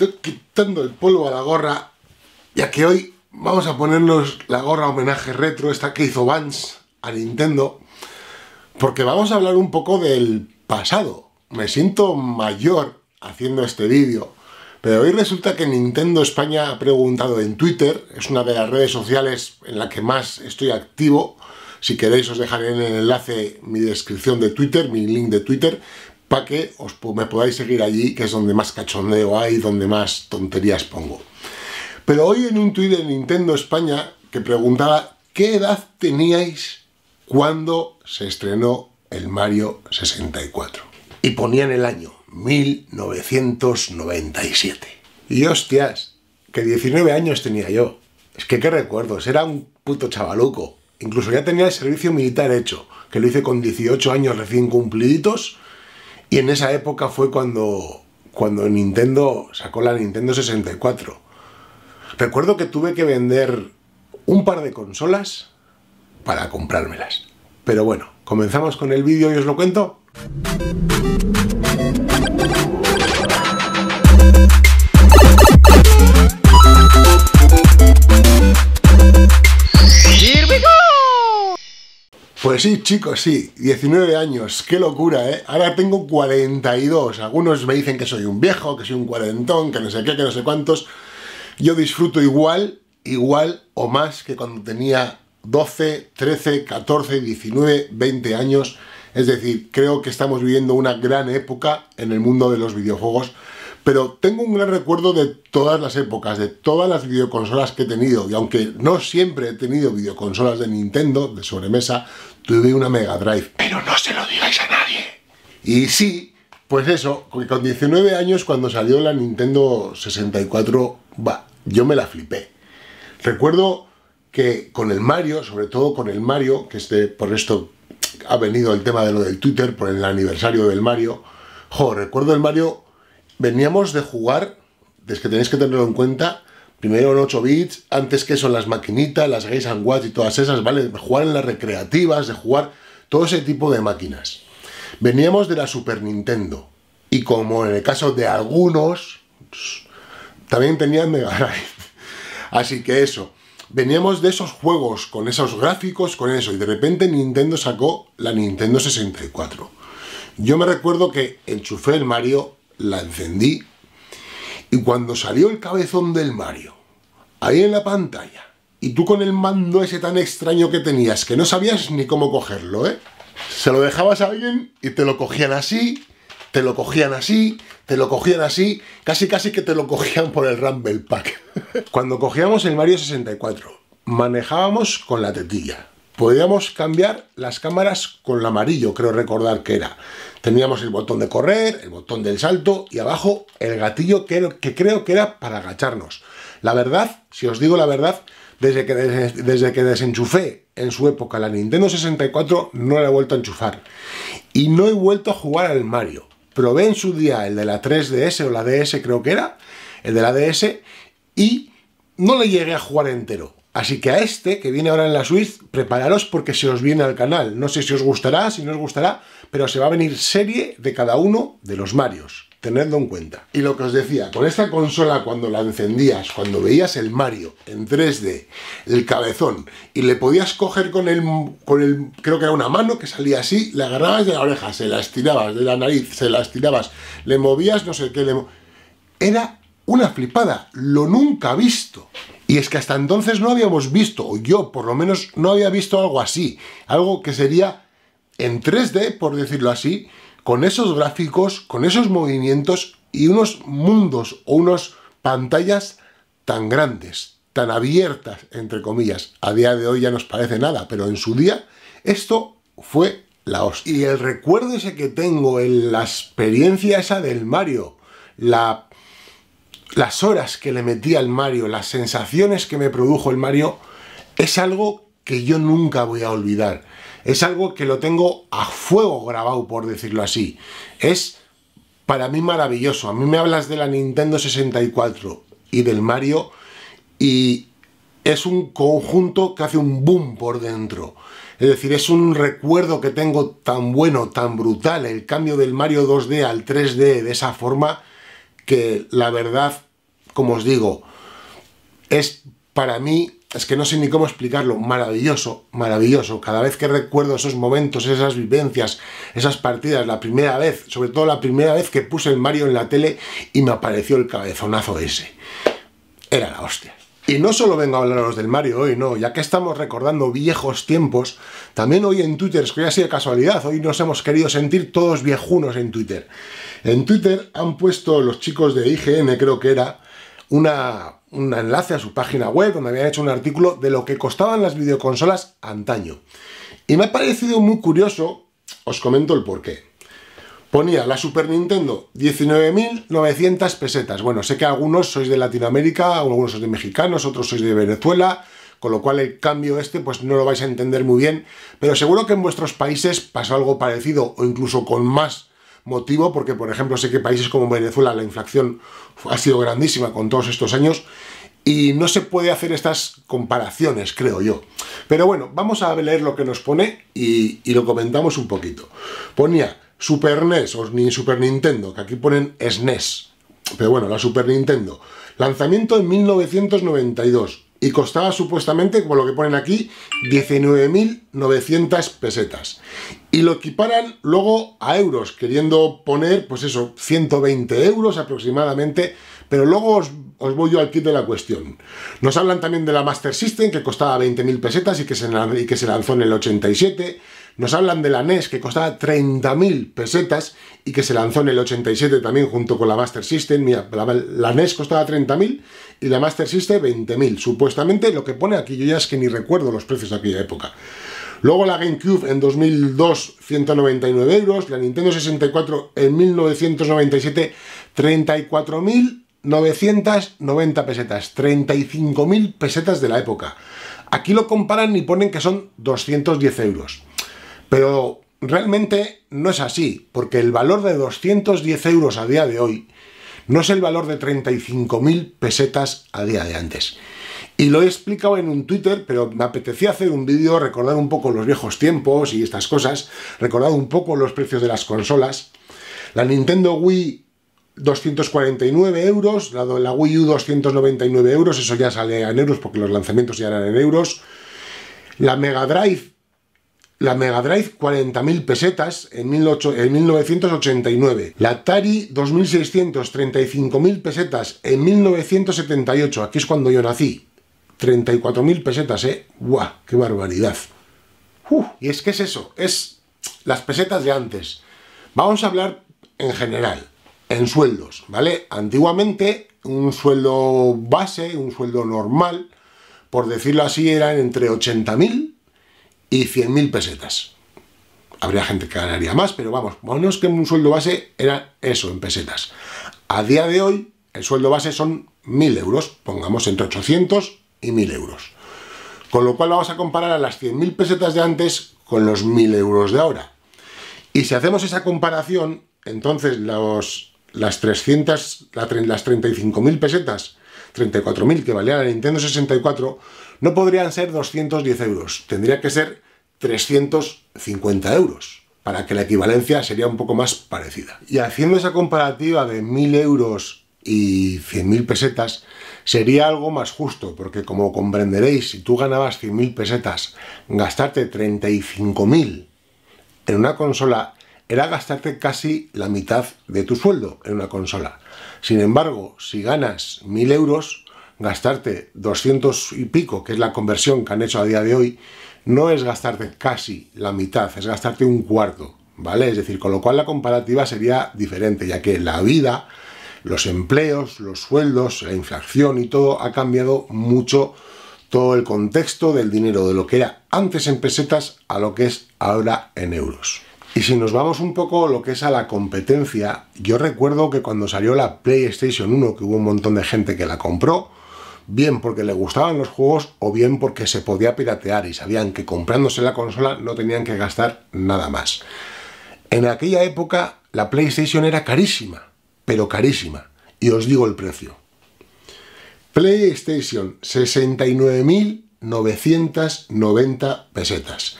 estoy quitando el polvo a la gorra, ya que hoy vamos a ponernos la gorra homenaje retro, esta que hizo Vance a Nintendo, porque vamos a hablar un poco del pasado. Me siento mayor haciendo este vídeo, pero hoy resulta que Nintendo España ha preguntado en Twitter, es una de las redes sociales en la que más estoy activo, si queréis os dejaré en el enlace mi descripción de Twitter, mi link de Twitter, para que os, me podáis seguir allí, que es donde más cachondeo hay, donde más tonterías pongo. Pero hoy en un tuit de Nintendo España que preguntaba ¿qué edad teníais cuando se estrenó el Mario 64? Y ponía en el año 1997. Y hostias, que 19 años tenía yo. Es que qué recuerdos, era un puto chavaluco. Incluso ya tenía el servicio militar hecho, que lo hice con 18 años recién cumpliditos y en esa época fue cuando, cuando Nintendo sacó la Nintendo 64. Recuerdo que tuve que vender un par de consolas para comprármelas. Pero bueno, comenzamos con el vídeo y os lo cuento. Pues sí, chicos, sí, 19 años, qué locura, ¿eh? Ahora tengo 42, algunos me dicen que soy un viejo, que soy un cuarentón, que no sé qué, que no sé cuántos. Yo disfruto igual, igual o más que cuando tenía 12, 13, 14, 19, 20 años. Es decir, creo que estamos viviendo una gran época en el mundo de los videojuegos pero tengo un gran recuerdo de todas las épocas, de todas las videoconsolas que he tenido. Y aunque no siempre he tenido videoconsolas de Nintendo, de sobremesa, tuve una Mega Drive. Pero no se lo digáis a nadie. Y sí, pues eso, con 19 años cuando salió la Nintendo 64, va, yo me la flipé. Recuerdo que con el Mario, sobre todo con el Mario, que este, por esto ha venido el tema de lo del Twitter, por el aniversario del Mario, jo, recuerdo el Mario Veníamos de jugar, es que tenéis que tenerlo en cuenta, primero en 8 bits, antes que son las maquinitas, las Gays and Watch y todas esas, ¿vale? jugar en las recreativas, de jugar todo ese tipo de máquinas. Veníamos de la Super Nintendo, y como en el caso de algunos, también tenían Mega Drive. Así que eso, veníamos de esos juegos, con esos gráficos, con eso, y de repente Nintendo sacó la Nintendo 64. Yo me recuerdo que enchufé el Mario la encendí y cuando salió el cabezón del Mario, ahí en la pantalla, y tú con el mando ese tan extraño que tenías, que no sabías ni cómo cogerlo, ¿eh? Se lo dejabas a alguien y te lo cogían así, te lo cogían así, te lo cogían así, casi casi que te lo cogían por el Rumble Pack. Cuando cogíamos el Mario 64, manejábamos con la tetilla podíamos cambiar las cámaras con el amarillo, creo recordar que era. Teníamos el botón de correr, el botón del salto y abajo el gatillo que, creo que era para agacharnos. La verdad, si os digo la verdad, desde que, desde que desenchufé en su época la Nintendo 64 no la he vuelto a enchufar. Y no he vuelto a jugar al Mario. Probé en su día el de la 3DS o la DS creo que era, el de la DS, y no le llegué a jugar entero. Así que a este, que viene ahora en la Switch, prepararos porque se os viene al canal. No sé si os gustará, si no os gustará, pero se va a venir serie de cada uno de los Marios. Tenedlo en cuenta. Y lo que os decía, con esta consola cuando la encendías, cuando veías el Mario en 3D, el cabezón, y le podías coger con el, con el creo que era una mano que salía así, le agarrabas de la oreja, se la estirabas, de la nariz, se la estirabas, le movías, no sé qué, le... Era una flipada, lo nunca visto. Y es que hasta entonces no habíamos visto, o yo por lo menos no había visto algo así, algo que sería en 3D, por decirlo así, con esos gráficos, con esos movimientos y unos mundos o unas pantallas tan grandes, tan abiertas, entre comillas. A día de hoy ya nos parece nada, pero en su día esto fue la hostia. Y el recuerdo ese que tengo en la experiencia esa del Mario, la las horas que le metí al Mario, las sensaciones que me produjo el Mario, es algo que yo nunca voy a olvidar. Es algo que lo tengo a fuego grabado, por decirlo así. Es para mí maravilloso. A mí me hablas de la Nintendo 64 y del Mario y es un conjunto que hace un boom por dentro. Es decir, es un recuerdo que tengo tan bueno, tan brutal, el cambio del Mario 2D al 3D de esa forma que la verdad, como os digo, es para mí, es que no sé ni cómo explicarlo, maravilloso, maravilloso. Cada vez que recuerdo esos momentos, esas vivencias, esas partidas, la primera vez, sobre todo la primera vez que puse el Mario en la tele y me apareció el cabezonazo ese. Era la hostia. Y no solo vengo a hablaros del Mario hoy, no, ya que estamos recordando viejos tiempos, también hoy en Twitter, es que ya ha sido casualidad, hoy nos hemos querido sentir todos viejunos en Twitter. En Twitter han puesto los chicos de IGN, creo que era, un enlace a su página web donde habían hecho un artículo de lo que costaban las videoconsolas antaño. Y me ha parecido muy curioso, os comento el porqué. Ponía la Super Nintendo 19.900 pesetas. Bueno, sé que algunos sois de Latinoamérica, algunos sois de mexicanos, otros sois de Venezuela, con lo cual el cambio este pues no lo vais a entender muy bien, pero seguro que en vuestros países pasó algo parecido o incluso con más motivo, porque por ejemplo sé que países como Venezuela la inflación ha sido grandísima con todos estos años y no se puede hacer estas comparaciones, creo yo. Pero bueno, vamos a leer lo que nos pone y, y lo comentamos un poquito. Ponía Super NES o ni Super Nintendo, que aquí ponen SNES. E pero bueno, la Super Nintendo. Lanzamiento en 1992 y costaba supuestamente, como lo que ponen aquí, 19.900 pesetas. Y lo equiparan luego a euros, queriendo poner, pues eso, 120 euros aproximadamente, pero luego os, voy yo al kit de la cuestión. Nos hablan también de la Master System, que costaba 20.000 pesetas y que, se, y que se lanzó en el 87, nos hablan de la NES que costaba 30.000 pesetas y que se lanzó en el 87 también junto con la Master System. Mira, la, NES costaba 30.000 y la Master System 20.000. Supuestamente lo que pone aquí, yo ya es que ni recuerdo los precios de aquella época. Luego la GameCube en 2002, 199 euros. La Nintendo 64 en 1997, 34.990 pesetas. 35.000 pesetas de la época. Aquí lo comparan y ponen que son 210 euros. Pero realmente no es así, porque el valor de 210 euros a día de hoy no es el valor de 35.000 pesetas a día de antes. Y lo he explicado en un Twitter, pero me apetecía hacer un vídeo, recordar un poco los viejos tiempos y estas cosas, recordar un poco los precios de las consolas. La Nintendo Wii 249 euros, la Wii U 299 euros, eso ya sale en euros porque los lanzamientos ya eran en euros. La Mega Drive la Mega Drive 40.000 pesetas en, 1989. La Atari 2.635.000 pesetas en 1978. Aquí es cuando yo nací. 34.000 pesetas, ¿eh? ¡Guau! ¡Qué barbaridad! Uf, y es que es eso, es las pesetas de antes. Vamos a hablar en general, en sueldos, ¿vale? Antiguamente un sueldo base, un sueldo normal, por decirlo así, eran entre 80.000 y 100.000 pesetas. Habría gente que ganaría más, pero vamos, es que un sueldo base era eso, en pesetas. A día de hoy, el sueldo base son 1.000 euros, pongamos entre 800 y 1.000 euros. Con lo cual vamos a comparar a las 100.000 pesetas de antes con los 1.000 euros de ahora. Y si hacemos esa comparación, entonces los, las 300, las 35.000 pesetas, 34.000 que valían la Nintendo 64, no podrían ser 210 euros, tendría que ser 350 euros, para que la equivalencia sería un poco más parecida. Y haciendo esa comparativa de 1000 euros y 100.000 pesetas, sería algo más justo, porque como comprenderéis, si tú ganabas 100.000 pesetas, gastarte 35.000 en una consola era gastarte casi la mitad de tu sueldo en una consola. Sin embargo, si ganas 1.000 euros, gastarte 200 y pico, que es la conversión que han hecho a día de hoy, no es gastarte casi la mitad, es gastarte un cuarto, ¿vale? Es decir, con lo cual la comparativa sería diferente, ya que la vida, los empleos, los sueldos, la inflación y todo ha cambiado mucho todo el contexto del dinero, de lo que era antes en pesetas a lo que es ahora en euros. Y si nos vamos un poco lo que es a la competencia, yo recuerdo que cuando salió la PlayStation 1, que hubo un montón de gente que la compró, bien porque le gustaban los juegos o bien porque se podía piratear y sabían que comprándose la consola no tenían que gastar nada más. En aquella época la PlayStation era carísima, pero carísima, y os digo el precio. PlayStation 69.990 pesetas.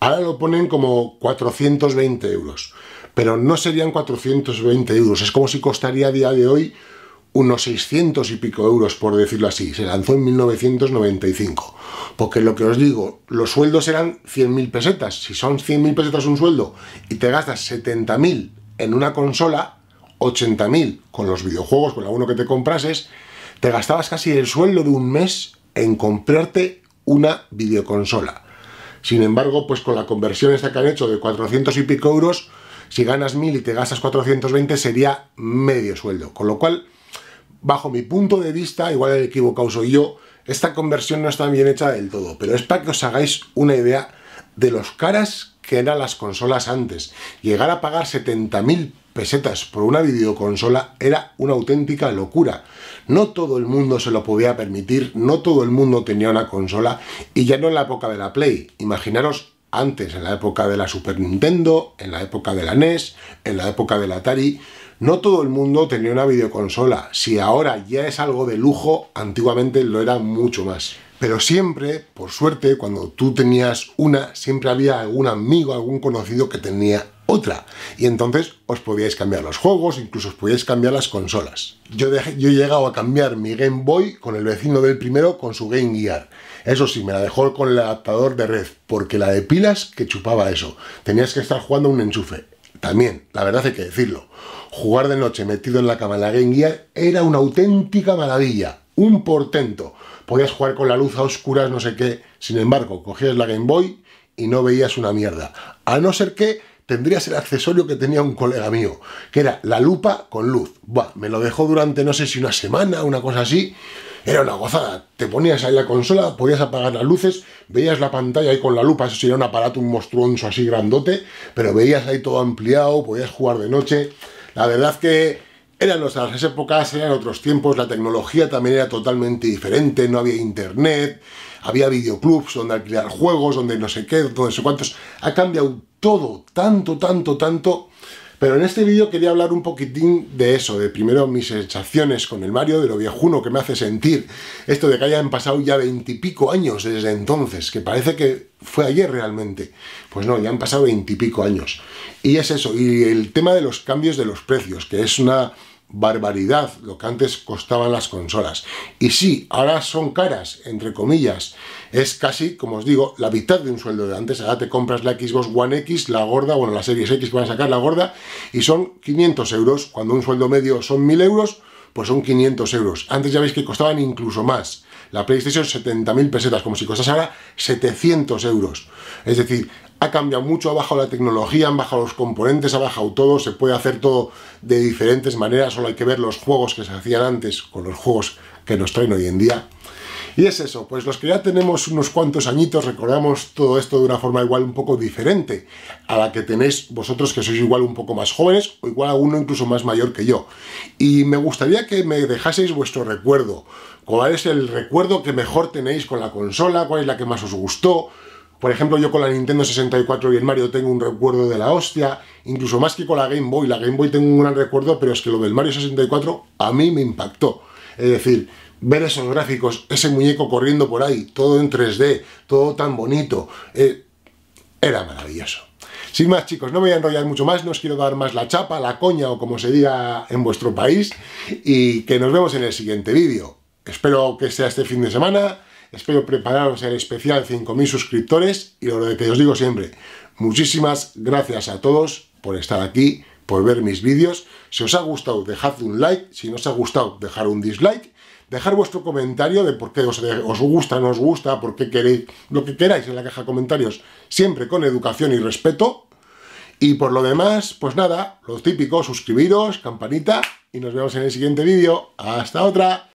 Ahora lo ponen como 420 euros, pero no serían 420 euros, es como si costaría a día de hoy unos 600 y pico euros, por decirlo así. Se lanzó en 1995. Porque lo que os digo, los sueldos eran 100.000 pesetas. Si son 100.000 pesetas un sueldo y te gastas 70.000 en una consola, 80.000 con los videojuegos, con alguno que te comprases, te gastabas casi el sueldo de un mes en comprarte una videoconsola. Sin embargo, pues con la conversión esta que han hecho de 400 y pico euros, si ganas 1.000 y te gastas 420 sería medio sueldo. Con lo cual bajo mi punto de vista, igual el equivocado soy yo, esta conversión no está bien hecha del todo, pero es para que os hagáis una idea de los caras que eran las consolas antes. Llegar a pagar 70.000 pesetas por una videoconsola era una auténtica locura. No todo el mundo se lo podía permitir, no todo el mundo tenía una consola, y ya no en la época de la Play. Imaginaros antes, en la época de la Super Nintendo, en la época de la NES, en la época de la Atari, no todo el mundo tenía una videoconsola. Si ahora ya es algo de lujo, antiguamente lo era mucho más. Pero siempre, por suerte, cuando tú tenías una, siempre había algún amigo, algún conocido que tenía otra. Y entonces os podíais cambiar los juegos, incluso os podíais cambiar las consolas. Yo, he llegado a cambiar mi Game Boy con el vecino del primero con su Game Gear. Eso sí, me la dejó con el adaptador de red, porque la de pilas que chupaba eso. Tenías que estar jugando un enchufe. También, la verdad hay que decirlo. Jugar de noche metido en la cama en la Game Gear era una auténtica maravilla, un portento. Podías jugar con la luz a oscuras, no sé qué. Sin embargo, cogías la Game Boy y no veías una mierda. A no ser que tendrías el accesorio que tenía un colega mío, que era la lupa con luz. me lo dejó durante no sé si una semana, una cosa así. Era una gozada. Te ponías ahí la consola, podías apagar las luces, veías la pantalla ahí con la lupa, eso sí era un aparato, un así grandote, pero veías ahí todo ampliado, podías jugar de noche. La verdad que eran otras épocas, eran otros tiempos, la tecnología también era totalmente diferente, no había internet, había videoclubs donde alquilar juegos, donde no sé qué, donde no sé cuántos. Ha cambiado todo, tanto, tanto, tanto pero en este vídeo quería hablar un poquitín de eso, de primero mis sensaciones con el Mario, de lo viejuno que me hace sentir esto de que hayan pasado ya veintipico años desde entonces, que parece que fue ayer realmente. Pues no, ya han pasado veintipico años. Y es eso, y el tema de los cambios de los precios, que es una barbaridad lo que antes costaban las consolas. Y sí, ahora son caras, entre comillas. Es casi, como os digo, la mitad de un sueldo de antes. Ahora te compras la Xbox One X, la gorda, bueno, la serie X van a sacar, la gorda, y son 500 euros. Cuando un sueldo medio son 1000 euros, pues son 500 euros. Antes ya veis que costaban incluso más. La PlayStation 70.000 pesetas, como si costase ahora 700 euros. Es decir, ha cambiado mucho, ha bajado la tecnología, han bajado los componentes, ha bajado todo, se puede hacer todo de diferentes maneras, solo hay que ver los juegos que se hacían antes con los juegos que nos traen hoy en día. Y es eso, pues los que ya tenemos unos cuantos añitos recordamos todo esto de una forma igual un poco diferente a la que tenéis vosotros que sois igual un poco más jóvenes o igual a uno incluso más mayor que yo. Y me gustaría que me dejaseis vuestro recuerdo. ¿Cuál es el recuerdo que mejor tenéis con la consola? ¿Cuál es la que más os gustó? Por ejemplo, yo con la Nintendo 64 y el Mario tengo un recuerdo de la hostia, incluso más que con la Game Boy. La Game Boy tengo un gran recuerdo, pero es que lo del Mario 64 a mí me impactó. Es decir, ver esos gráficos, ese muñeco corriendo por ahí, todo en 3D, todo tan bonito, eh, era maravilloso. Sin más chicos, no me voy a enrollar mucho más, no os quiero dar más la chapa, la coña o como se diga en vuestro país y que nos vemos en el siguiente vídeo. Espero que sea este fin de semana Espero prepararos el especial 5.000 suscriptores y lo que os digo siempre, muchísimas gracias a todos por estar aquí, por ver mis vídeos. Si os ha gustado, dejad un like. Si no os ha gustado, dejar un dislike. Dejar vuestro comentario de por qué os, os gusta, no os gusta, por qué queréis, lo que queráis en la caja de comentarios, siempre con educación y respeto. Y por lo demás, pues nada, lo típico, suscribiros, campanita, y nos vemos en el siguiente vídeo. ¡Hasta otra!